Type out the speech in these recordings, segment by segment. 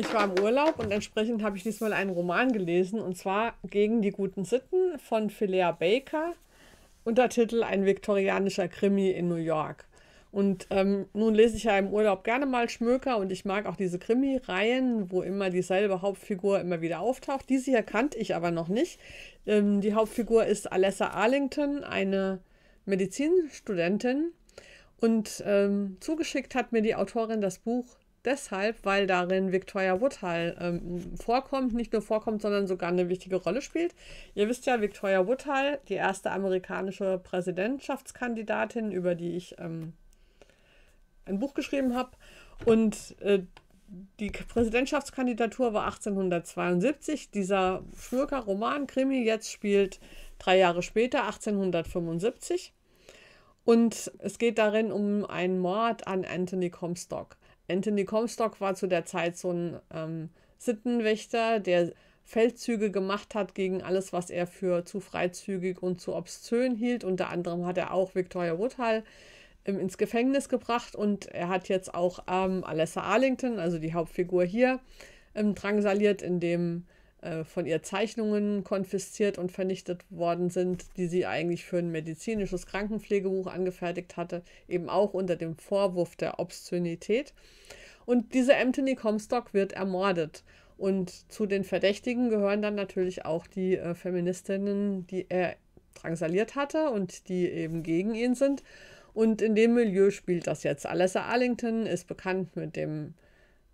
ich war im Urlaub und entsprechend habe ich diesmal einen Roman gelesen und zwar Gegen die guten Sitten von Philea Baker, Untertitel Ein viktorianischer Krimi in New York. Und ähm, nun lese ich ja im Urlaub gerne mal Schmöker und ich mag auch diese Krimi-Reihen, wo immer dieselbe Hauptfigur immer wieder auftaucht. Diese hier kannte ich aber noch nicht. Ähm, die Hauptfigur ist Alessa Arlington, eine Medizinstudentin. Und ähm, zugeschickt hat mir die Autorin das Buch deshalb, weil darin Victoria Woodhull ähm, vorkommt, nicht nur vorkommt, sondern sogar eine wichtige Rolle spielt. Ihr wisst ja, Victoria Woodhull, die erste amerikanische Präsidentschaftskandidatin, über die ich ähm, ein Buch geschrieben habe. Und äh, die Präsidentschaftskandidatur war 1872. Dieser Schwürker Roman Krimi jetzt spielt drei Jahre später, 1875. Und es geht darin um einen Mord an Anthony Comstock. Anthony Comstock war zu der Zeit so ein ähm, Sittenwächter, der Feldzüge gemacht hat gegen alles, was er für zu freizügig und zu obszön hielt. Unter anderem hat er auch Victoria Woodhull ähm, ins Gefängnis gebracht und er hat jetzt auch ähm, Alessa Arlington, also die Hauptfigur hier, ähm, drangsaliert, indem äh, von ihr Zeichnungen konfisziert und vernichtet worden sind, die sie eigentlich für ein medizinisches Krankenpflegebuch angefertigt hatte, eben auch unter dem Vorwurf der Obszönität. Und diese Anthony Comstock wird ermordet. Und zu den Verdächtigen gehören dann natürlich auch die äh, Feministinnen, die er drangsaliert hatte und die eben gegen ihn sind. Und in dem Milieu spielt das jetzt. Alessa Arlington ist bekannt mit dem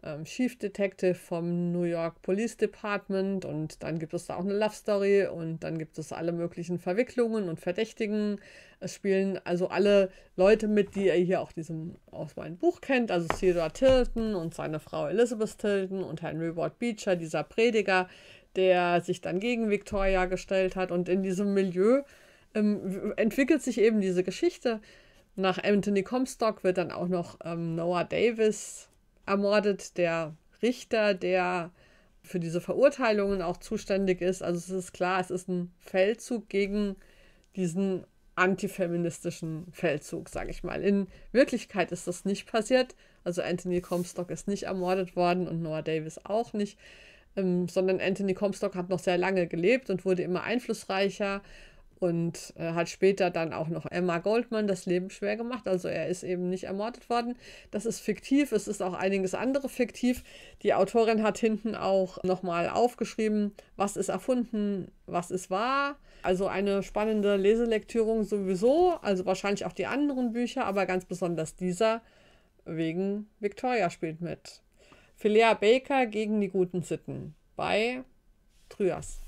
ähm, Chief Detective vom New York Police Department und dann gibt es da auch eine Love Story und dann gibt es alle möglichen Verwicklungen und Verdächtigen. Es spielen also alle Leute mit, die ihr hier auch diesem, aus meinem Buch kennt, also Theodore Tilton und seine Frau Elizabeth Tilton und Henry Ward Beecher, dieser Prediger, der sich dann gegen Victoria gestellt hat und in diesem Milieu ähm, entwickelt sich eben diese Geschichte. Nach Anthony Comstock wird dann auch noch ähm, Noah Davis ermordet, der Richter, der für diese Verurteilungen auch zuständig ist. Also es ist klar, es ist ein Feldzug gegen diesen antifeministischen Feldzug, sage ich mal. In Wirklichkeit ist das nicht passiert. Also Anthony Comstock ist nicht ermordet worden und Noah Davis auch nicht, ähm, sondern Anthony Comstock hat noch sehr lange gelebt und wurde immer einflussreicher und äh, hat später dann auch noch Emma Goldman das Leben schwer gemacht. Also er ist eben nicht ermordet worden. Das ist fiktiv. Es ist auch einiges andere fiktiv. Die Autorin hat hinten auch nochmal aufgeschrieben, was ist erfunden, was ist wahr. Also eine spannende Leselektürung sowieso. Also wahrscheinlich auch die anderen Bücher, aber ganz besonders dieser wegen Victoria spielt mit. Philea Baker gegen die guten Sitten bei Trias.